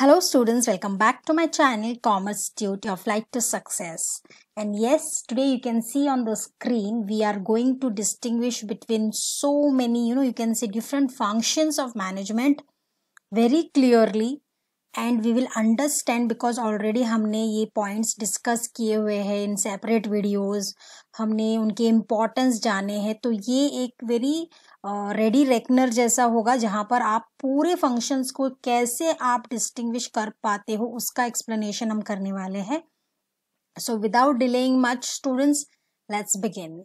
Hello students, welcome back to my channel Commerce Duty of Light to Success. And yes, today you can see on the screen, we are going to distinguish between so many, you know, you can see different functions of management very clearly. And we will understand because already हमने ये points discuss किए हुए हैं in separate videos. हमने उनके importance जाने हैं तो ये एक very रेडी रेकनर जैसा होगा जहां पर आप पूरे फंक्शंस को कैसे आप डिस्टिंग्विश कर पाते हो उसका एक्सप्लेनेशन हम करने वाले हैं so without delaying much students let's begin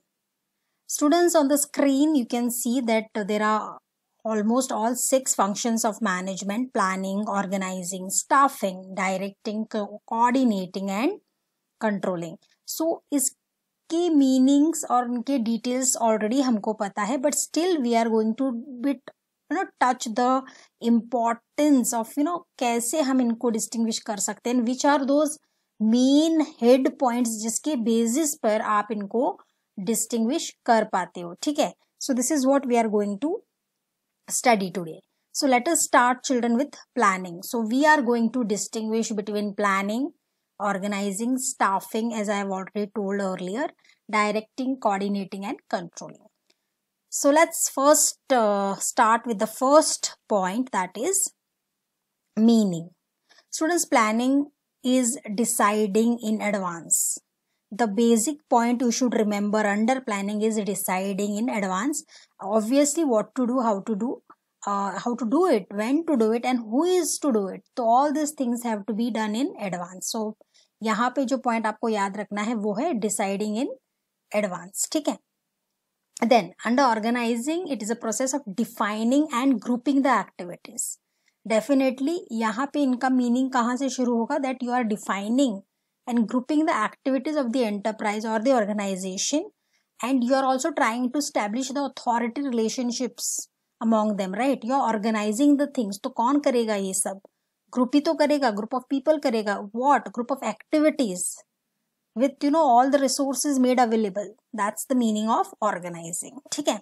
students on the screen you can see that there are almost all six functions of management planning organizing staffing directing coordinating and controlling so इस उनके meanings और उनके details already हमको पता है but still we are going to bit you know touch the importance of you know कैसे हम इनको डिस्टिंग्विश कर सकते हैं which are those main head points जिसके बेसिस पर आप इनको डिस्टिंग्विश कर पाते हो ठीक है so this is what we are going to study today so let us start children with planning so we are going to distinguish between planning organizing, staffing, as I have already told earlier, directing, coordinating, and controlling. So let's first uh, start with the first point that is meaning. Students planning is deciding in advance. The basic point you should remember under planning is deciding in advance. Obviously what to do, how to do, uh, how to do it, when to do it and who is to do it. So all these things have to be done in advance. So यहाँ पे जो point आपको याद रखना है वो है deciding इन advance ठीक है then under organizing it is a process of defining and grouping the activities definitely यहाँ पे इनका मीनिंग कहाँ से शुरू होगा that you are defining and grouping the activities of the enterprise और the organization and you are also trying to establish the authority relationships among them right you are organizing the things तो कौन करेगा ये सब group ही तो करेगा group of people करेगा what group of activities with you know all the resources made available that's the meaning of organizing ठीक है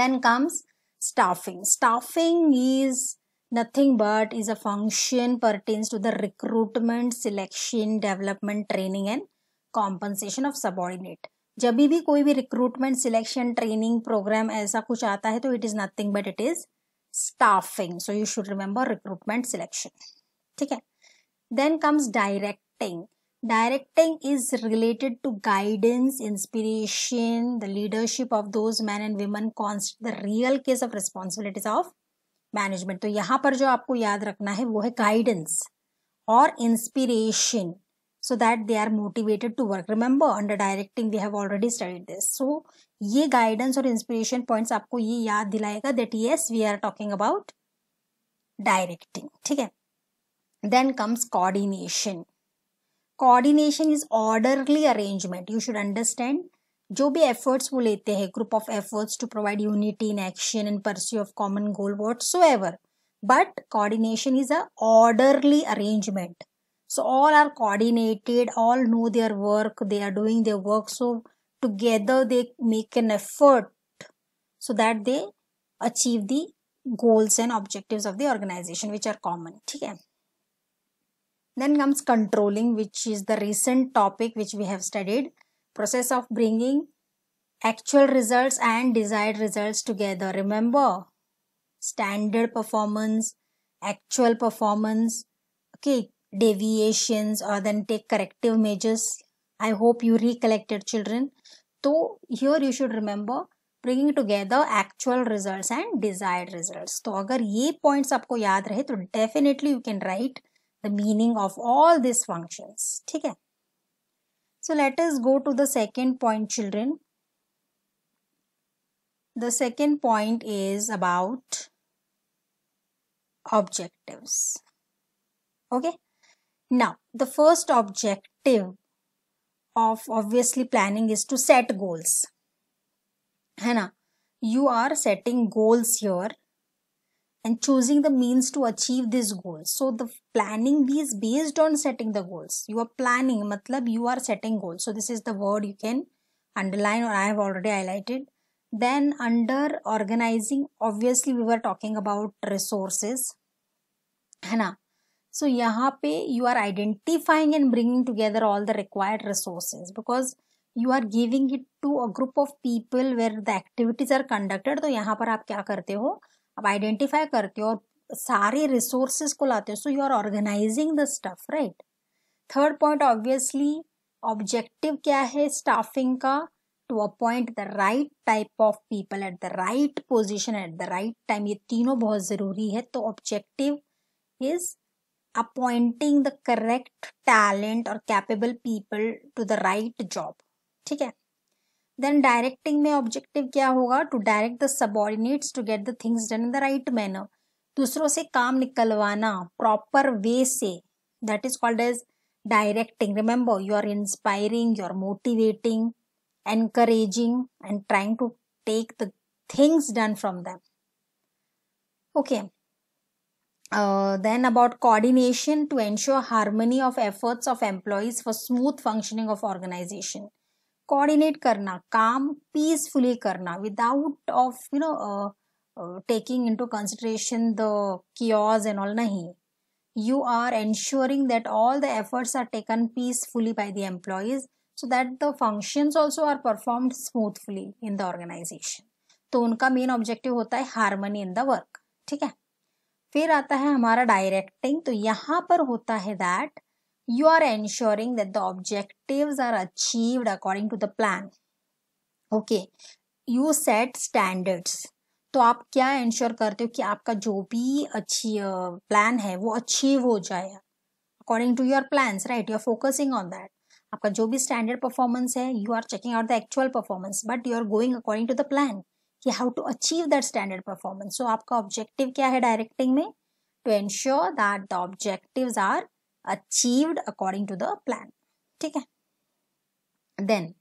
then comes staffing staffing is nothing but is a function pertains to the recruitment selection development training and compensation of subordinate जब भी कोई भी recruitment selection training programme ऐसा कुछ आता है तो it is nothing but it is staffing so you should remember recruitment selection ठीक है then comes directing directing is related to guidance inspiration the leadership of those men and women const the real case of responsibilities of management तो यहाँ पर जो आपको याद रखना है वो है guidance और inspiration so that they are motivated to work remember under directing we have already studied this so ये गाइडेंस और इंस्पिरेशन पॉइंट्स आपको ये याद दिलाएगा that yes we are talking about directing ठीक है then comes coordination coordination is orderly arrangement you should understand जो भी एफर्ट्स वो लेते हैं group of efforts to provide unity in action and pursue of common goal whatsoever but coordination is a orderly arrangement so all are coordinated all know their work they are doing their work so together they make an effort so that they achieve the goals and objectives of the organization which are common okay then comes controlling which is the recent topic which we have studied process of bringing actual results and desired results together remember standard performance actual performance okay deviations or then take corrective measures I hope you recollected, children. So, here you should remember bringing together actual results and desired results. So अगर ये points आपको याद रहे definitely you can write the meaning of all these functions. ठीक So let us go to the second point children. The second point is about objectives. Okay. Now the first objective of obviously planning is to set goals है ना you are setting goals here and choosing the means to achieve these goals so the planning is based on setting the goals you are planning matlab you are setting goals so this is the word you can underline or i have already highlighted then under organizing obviously we were talking about resources है ना so यहाँ पे you are identifying and bringing together all the required resources because you are giving it to a group of people where the activities are conducted तो यहाँ पर आप क्या करते हो आप आइडेंटिफाई करते हो और सारे रिसोर्सेज को लाते हो so you are organizing the stuff right third point obviously objective क्या है स्टाफिंग का to appoint the right type of people at the right position at the right time ये तीनों बहुत जरूरी है तो objective is appointing the correct talent और capable people to the right job ठीक है देन डायरेक्टिंग में ऑब्जेक्टिव क्या होगा to direct the subordinates to get the things done in the right manner दूसरों से काम निकलवाना प्रॉपर वे से that is called as directing remember you are inspiring you are motivating encouraging and trying to take the things done from them okay Uh, then about coordination to ensure harmony of efforts of employees for smooth functioning of organization coordinate karna calm peacefully karna without of you know uh, uh, taking into consideration the chaos and all nahi you are ensuring that all the efforts are taken peacefully by the employees so that the functions also are performed smoothly in the organization तो उनका main objective होता है harmony in the work ठीक है फिर आता है हमारा डायरेक्टिंग तो यहाँ पर होता है that you are ensuring that the objective are achieved according to the plan okay you set standards तो आप क्या इंश्योर करते हो कि आपका जो भी अच्छी प्लान है वो अचीव हो जाए according to your plan right you are focusing on that आपका जो भी स्टैंडर्ड परफॉर्मेंस है you are checking out the actual performance but you are going according to the plan कि how to achieve that standard performance so आपका objective क्या है directing में to ensure that the objective are achieved according to the plan ठीक है then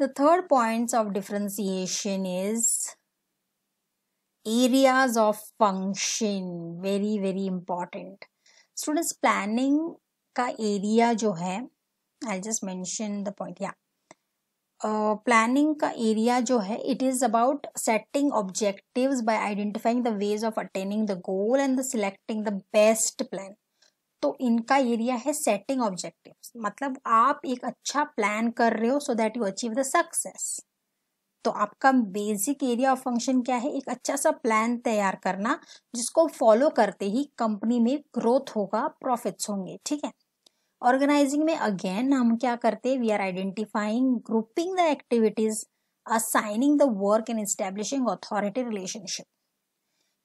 the third point of differentiation is areas of function very very important students planning का area जो है I just mention the point या planning का area जो है it is about setting objective by identifying the ways of attaining the goal and the selecting the best plan तो इनका area है सेटिंग ऑब्जेक्टिव मतलब आप एक अच्छा प्लान कर रहे हो so that you achieve the success तो आपका बेसिक एरिया ऑफ फंक्शन क्या है एक अच्छा सा प्लान तैयार करना जिसको फॉलो करते ही कंपनी में ग्रोथ होगा प्रॉफिट्स होंगे ठीक है ऑर्गेनाइजिंग में अगेन हम क्या करते हैं we are identifying grouping the activities assigning the work and establishing authority relationship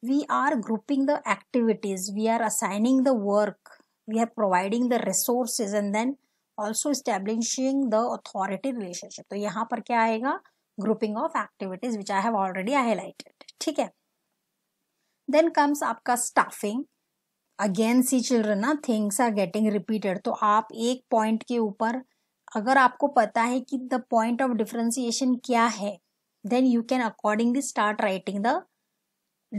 we are grouping the activities we are assigning the work we are providing the resources and then also establishing the authority relationship तो यहाँ पर क्या आएगा grouping of activities which I have already highlighted ठीक है then comes आपका staffing again see children ना things are getting repeated तो आप एक पॉइंट के ऊपर अगर आपको पता है कि द पॉइंट ऑफ डिफ्रेंसिएशन क्या है then you can accordingly start writing the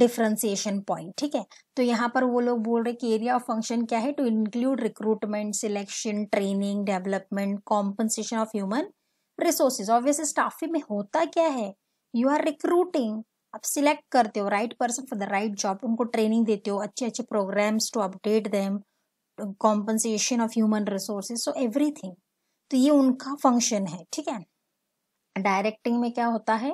differentiation point ठीक है तो यहाँ पर वो लोग बोल रहे कि एरिया ऑफ फंक्शन क्या है to include recruitment selection training development compensation of human resources obviously staffing में होता क्या है यू आर रिक्रूटिंग आप सिलेक्ट करते हो right person for the right job उनको ट्रेनिंग देते हो अच्छे अच्छे programmes to update them compensation of human resources so everything तो ये उनका फंक्शन है ठीक है डायरेक्टिंग में क्या होता है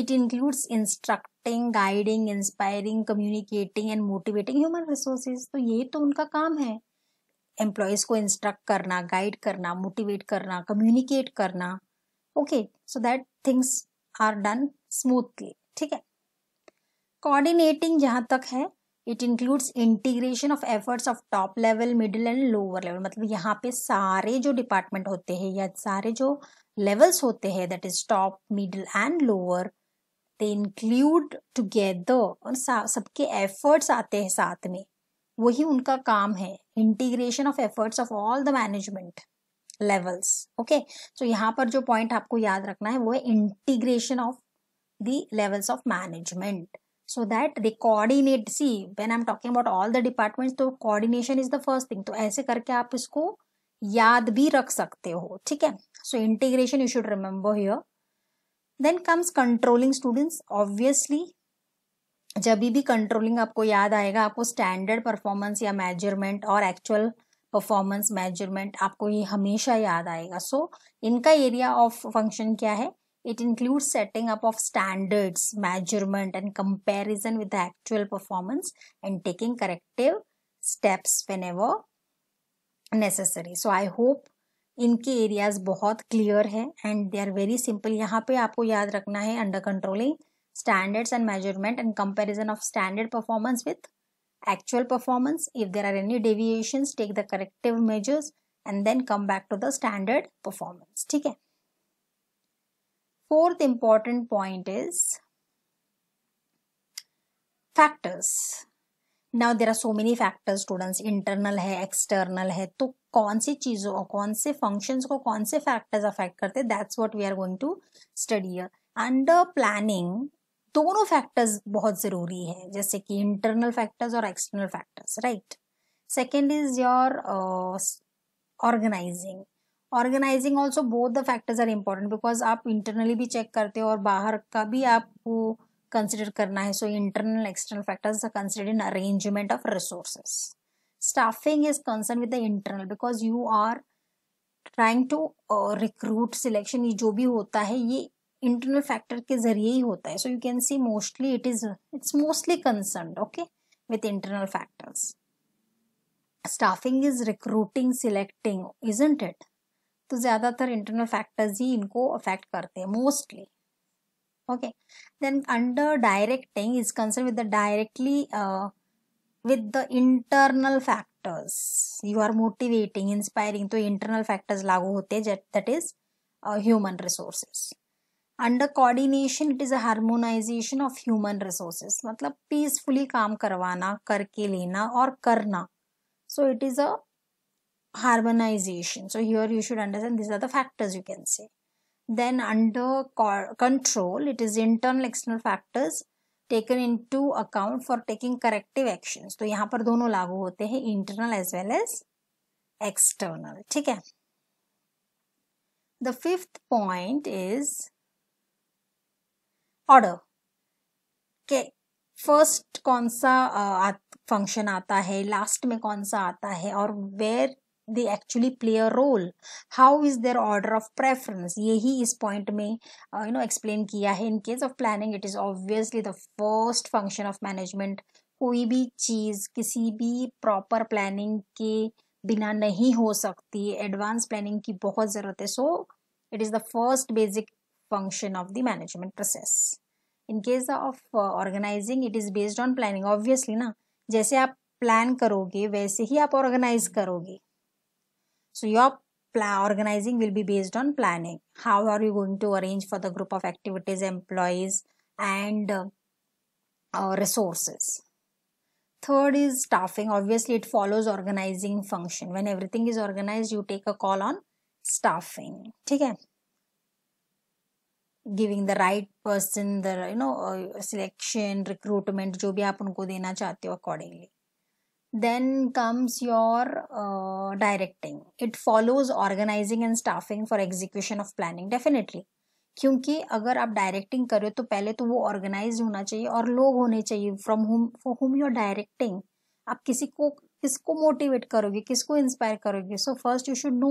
it includes instructing guiding inspiring communicating and motivating human resources तो ये तो उनका काम है एम्प्लॉयज को इंस्ट्रक्ट करना गाइड करना मोटिवेट करना कम्युनिकेट करना okay so that things are done smoothly ठीक है कोऑर्डिनेटिंग जहाँ तक है it includes integration of efforts of top level middle and lower level मतलब यहाँ पे सारे जो डिपार्टमेंट होते हैं या सारे जो लेवल्स होते हैं that is top middle and lower they include together और सबके एफर्ट्स आते हैं साथ में वही उनका काम है integration of efforts of all the management levels okay so यहाँ पर जो पॉइंट आपको याद रखना है वो है integration of the levels of management so that they coordinate see when i'm talking about all the departments तो coordination is the first thing to तो ऐसे करके आप इसको याद भी रख सकते हो ठीक है so integration you should remember here then comes controlling students obviously जब भी कंट्रोलिंग आपको याद आएगा आपको स्टैंडर्ड परफॉर्मेंस या मेजरमेंट और एक्चुअल परफॉर्मेंस मेजरमेंट आपको ये हमेशा याद आएगा सो so, इनका एरिया ऑफ फंक्शन क्या है It includes setting up of standards, measurement and comparison with the actual performance and taking corrective steps whenever necessary. So I hope इनके एरियाज बहुत क्लियर है and they are very simple. यहाँ पे आपको याद रखना है under controlling standards and measurement and comparison of standard performance with actual performance. If there are any deviations, take the corrective measures and then come back to the standard performance. ठीक है fourth important point is factors now there are so many factors students internal है external है तो कौन सी चीज़ों कौन से function को कौन से फैक्टर्स अफेक्ट करते हैं that's what we are going to study under planning दोनों फैक्टर्स बहुत ज़रूरी है जैसे कि इंटरनल फैक्टर्स और external factors right second is your organizing organizing also both the factors are important because आप इंटरनली भी चेक करते हो और बाहर का भी आपको कंसिडर करना है so internal external factors are consider in arrangement of resources staffing is concern with the internal because you are trying to recruit selection ये जो भी होता है ये इंटरनल फैक्टर के जरिए ही होता है so you can see mostly it is it's mostly concern okay with internal factors staffing is recruiting selecting isn't it तो ज्यादातर इंटरनल फैक्टर्स ही इनको अफेक्ट करते हैं mostly okay then under directing is concern with the directly with the internal factors you are motivating inspiring तो internal factors लागू होते हैं जेट that is human resources under coordination it is a harmonization of human resources मतलब peacefully काम करवाना करके लेना और करना so it is a harmonization so here you should understand these are the factors you can say then under control it is internal external factors taken into account for taking corrective actions to yahan par dono lagu hote hain internal as well as external theek hai the fifth point is order order के first कौन सा function uh, आता है last में कौन सा आता है और where they actually play a role how is there order of preference यही इस पॉइंट में यू नो एक्सप्लेन किया है in case of planning it is obviously the first function of management कोई भी चीज़ किसी भी प्रॉपर प्लानिंग के बिना नहीं हो सकती एडवांस प्लानिंग की बहुत ज़रूरत है so it is the first basic function of the management process in case of organizing it is based on planning obviously ना जैसे आप प्लान करोगे वैसे ही आप ऑर्गेनाइज करोगे So your organizing will be based on planning. How are you going to arrange for the group of activities, employees and uh, uh, resources. Third is staffing. Obviously, it follows organizing function. When everything is organized, you take a call on staffing. Okay. Giving the right person the you know selection recruitment जो भी आप to देना to हो accordingly then comes your uh, directing it follows organizing and staffing for execution of planning definitely क्योंकि अगर आप directing करो तो पहले तो वो ऑर्गेनाइज होना चाहिए और लोग होने चाहिए from home for home you are directing आप किसी को किसको मोटिवेट करोगे किसको इंस्पायर करोगे so first you should know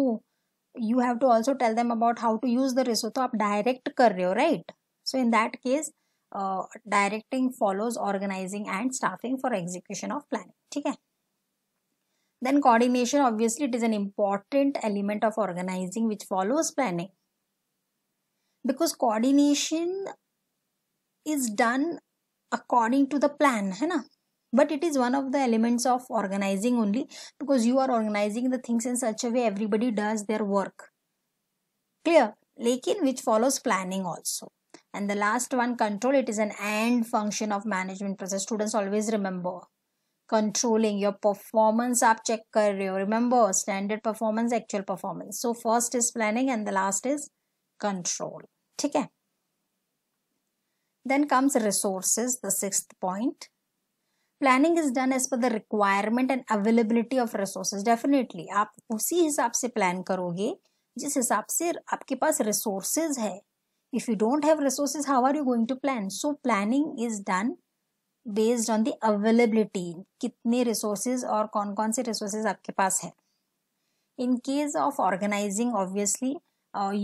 you have to also tell them about how to use the रिसो तो आप डायरेक्ट कर रहे हो right so in that case directing follows organizing and staffing for execution of planning ठीक है then coordination, obviously, it is an important element of organizing which follows planning. Because coordination is done according to the plan, hai na? but it is one of the elements of organizing only because you are organizing the things in such a way everybody does their work. Clear? Lekin, which follows planning also and the last one control it is an and function of management process students always remember controlling your performance आप check कर रहे हो remember standard performance actual performance so first is planning and the last is control ठीक है then comes resources the sixth point planning is done as per the requirement and availability of resources definitely आप उसी हिसाब से plan करोगे जिस हिसाब से आपके पास रिसोर्सेज है if you don't have resources how are you going to plan so planning is done based on the availability कितने रिसोर्सेज और कौन कौन से रिसोर्सेज आपके पास है in case of organizing obviously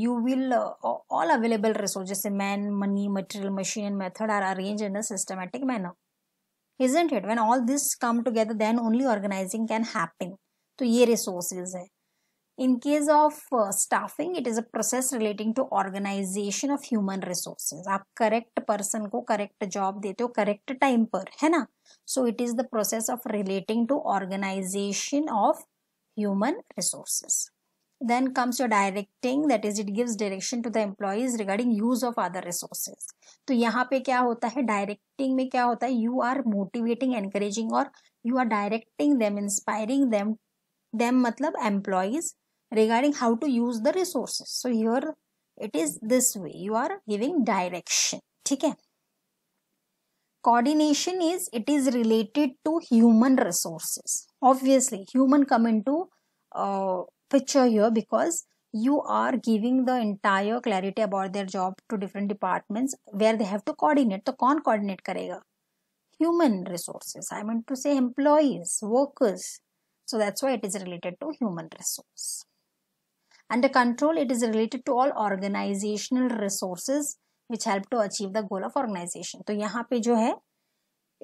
you will all available resource जैसे man money material machine and method are arrange in a manner isn't it when all this come together then only organizing can happen तो ये resources है In case of uh, staffing, it is a process relating to organization of human resources. aap correct person ko correct job dete ho correct time par hai na So it is the process of relating to organization of human resources. Then comes your directing, that is it gives direction to the employees regarding use of other resources. to yahan pe kya hota hai directing mein kya hota hai You are motivating, encouraging or you are directing them, inspiring them, them matlab employees regarding how to use the resources so here it is this way you are giving direction Okay, coordination is it is related to human resources obviously human come into uh, picture here because you are giving the entire clarity about their job to different departments where they have to coordinate तो con coordinate करेगा human resources i meant to say employees workers so that's why it is related to human resource Under control, it is related to all organizational resources which help to achieve the goal of organization. तो यहाँ पे जो है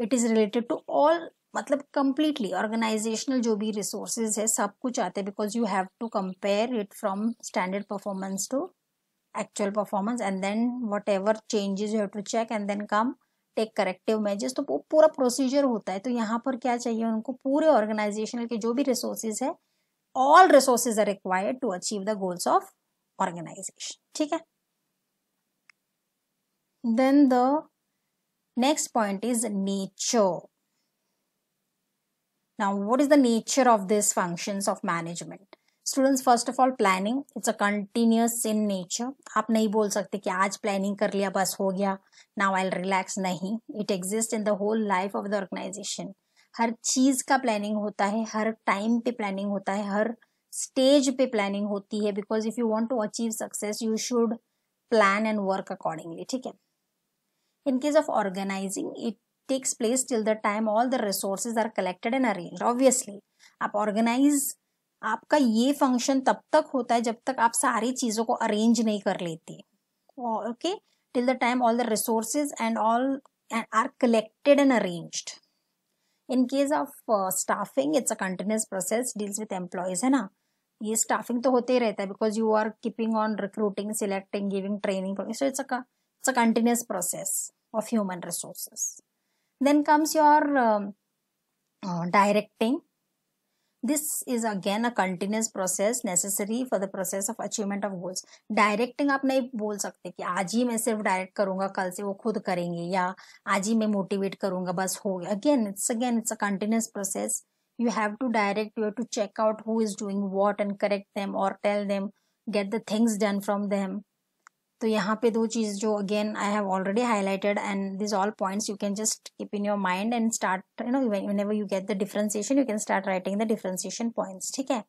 it is related to all मतलब completely organizational जो भी resources है सब कुछ आते हैं because you have to it it from standard to actual performance and then whatever changes you have to check and then come take corrective measures तो वो पूरा प्रोसीजर होता है तो यहाँ पर क्या चाहिए उनको पूरे ऑर्गेनाइजेशनल के जो भी रिसोर्सेज है all resources are required to achieve the goals of organization. Okay? Then the next point is nature. Now, what is the nature of these functions of management? Students, first of all, planning. It's a continuous in nature. You can say that today planning, kar liya, bas ho now I'll relax. Nahin. It exists in the whole life of the organization. हर चीज़ का planning होता है हर time पे planning होता है हर stage पे planning होती है because if you want to achieve success you should plan and work accordingly ठीक है in case of organizing it takes place till the time all the resources are collected and arranged obviously आप organize आपका ये function तब तक होता है जब तक आप सारी चीज़ों को अरेंज नहीं कर लेते okay till the time all the resources and all are collected and arranged in case of staffing it's a continuous process deals with employees है ना ये स्टाफिंग तो होते ही रहता है because you are keeping on recruiting selecting giving training so it's a it's a continuous process of human resources then comes your directing This is again a continuous process necessary for the process of achievement of goals. Directing आप नहीं बोल सकते कि आज direct करूँगा कल से वो खुद करेंगे या आज ही मैं motivate करूँगा बस हो Again it's again it's a continuous process. You have to direct, you have to check out who is doing what and correct them or tell them, get the things done from them. तो यहाँ पे दो चीज़ जो again I have already highlighted and this all points you can just keep in your mind and start you know whenever you get the differentiation you can start writing the differentiation points ठीक है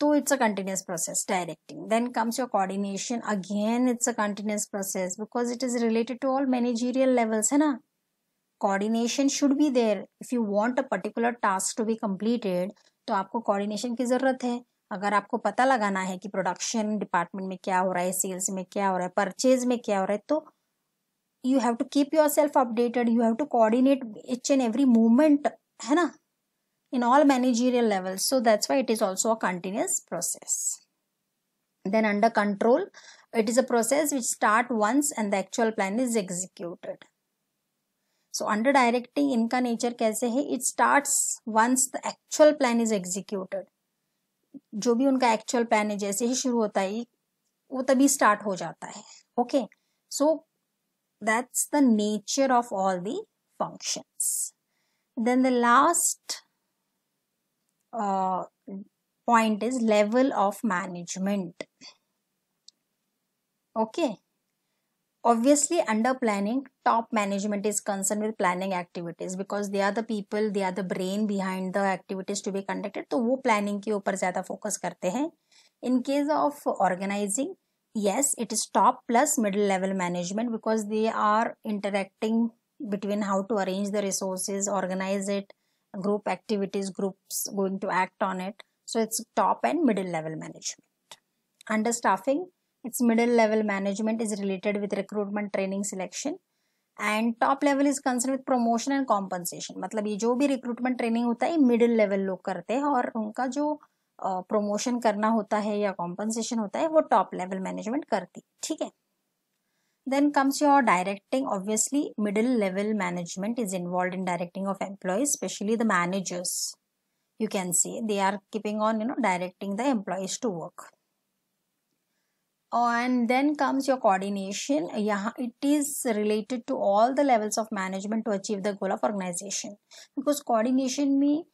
तो it's a continuous process directing then comes your coordination again it's a continuous process because it is related to all managerial levels है ना coordination should be there if you want a particular task to be completed तो आपको coordination की जरूरत है अगर आपको पता लगाना है कि प्रोडक्शन डिपार्टमेंट में क्या हो रहा है सेल्स में क्या हो रहा है परचेज में क्या हो रहा है तो you have to keep yourself updated you have to coordinate each and every movement है ना in all managerial level so that's why it is also a continuous process then under control it is a process which start once and the actual plan is executed so under directing इनका nature कैसे है it start once the actual plan is executed जो भी उनका actual plan है जैसे ही शुरू होता है वो तभी स्टार्ट हो जाता है okay so that's the nature of all the functions then the last point is level of management okay obviously under planning top management is concerned with planning activities because they are the people they are the brain behind the activities to be conducted So, वो planning के ऊपर ज़्यादा focus करते हैं in case of organizing yes it is top plus middle level management because they are interacting between how to arrange the resources organize it group activities groups going to act on it so it's top and middle level management understaffing Its middle level management is related with recruitment, training, selection. And top level is concern with promotion and compensation मतलब ये जो भी recruitment training होता है middle level लोग करते हैं और उनका जो प्रमोशन uh, करना होता है या कॉम्पनसेशन होता है वो टॉप लेवल मैनेजमेंट करती ठीक है then comes your directing obviously middle level management is involved in directing of employees especially the managers you can say they are keeping on you know directing the employees to work and then comes your coordination yeah it is related to all the levels of management to achieve the goal of organization because coordination me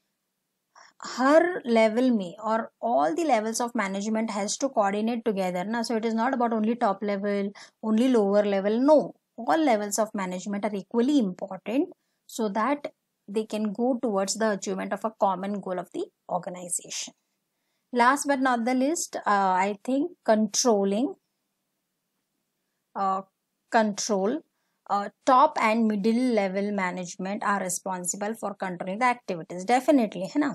her level me or all the levels of management has to coordinate together Now, so it is not about only top level only lower level no all levels of management are equally important so that they can go towards the achievement of a common goal of the organization last but not the least uh, i think controlling uh, control uh, top and middle level management are responsible for controlling the activities definitely you know?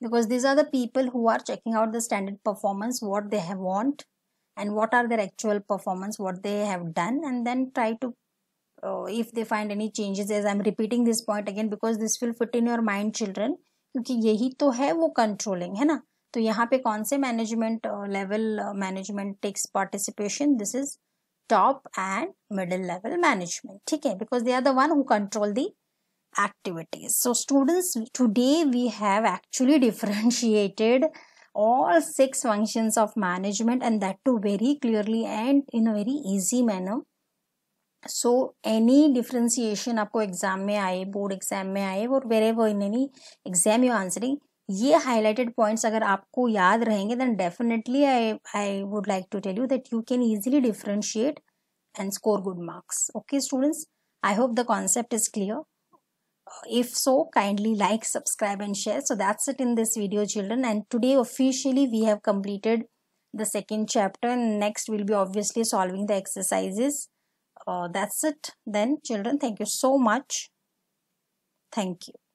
because these are the people who are checking out the standard performance what they have want and what are their actual performance what they have done and then try to uh, if they find any changes as i'm repeating this point again because this will fit in your mind children क्योंकि यही तो है वो controlling है ना तो यहाँ पे कौन से management level management takes participation this is top and middle level management ठीक है because they are the one who control the activities so students today we have actually differentiated all six functions of management and that too very clearly and in a very easy manner so any differentiation आपको exam में आए board exam में आए और wherever in any exam you answering ये highlighted points अगर आपको याद रहेंगे then definitely I I would like to tell you that you can easily differentiate and score good marks okay students I hope the concept is clear if so kindly like subscribe and share so that's it in this video children and today officially we have completed the second chapter and next will be obviously solving the exercises that's it then children thank you so much thank you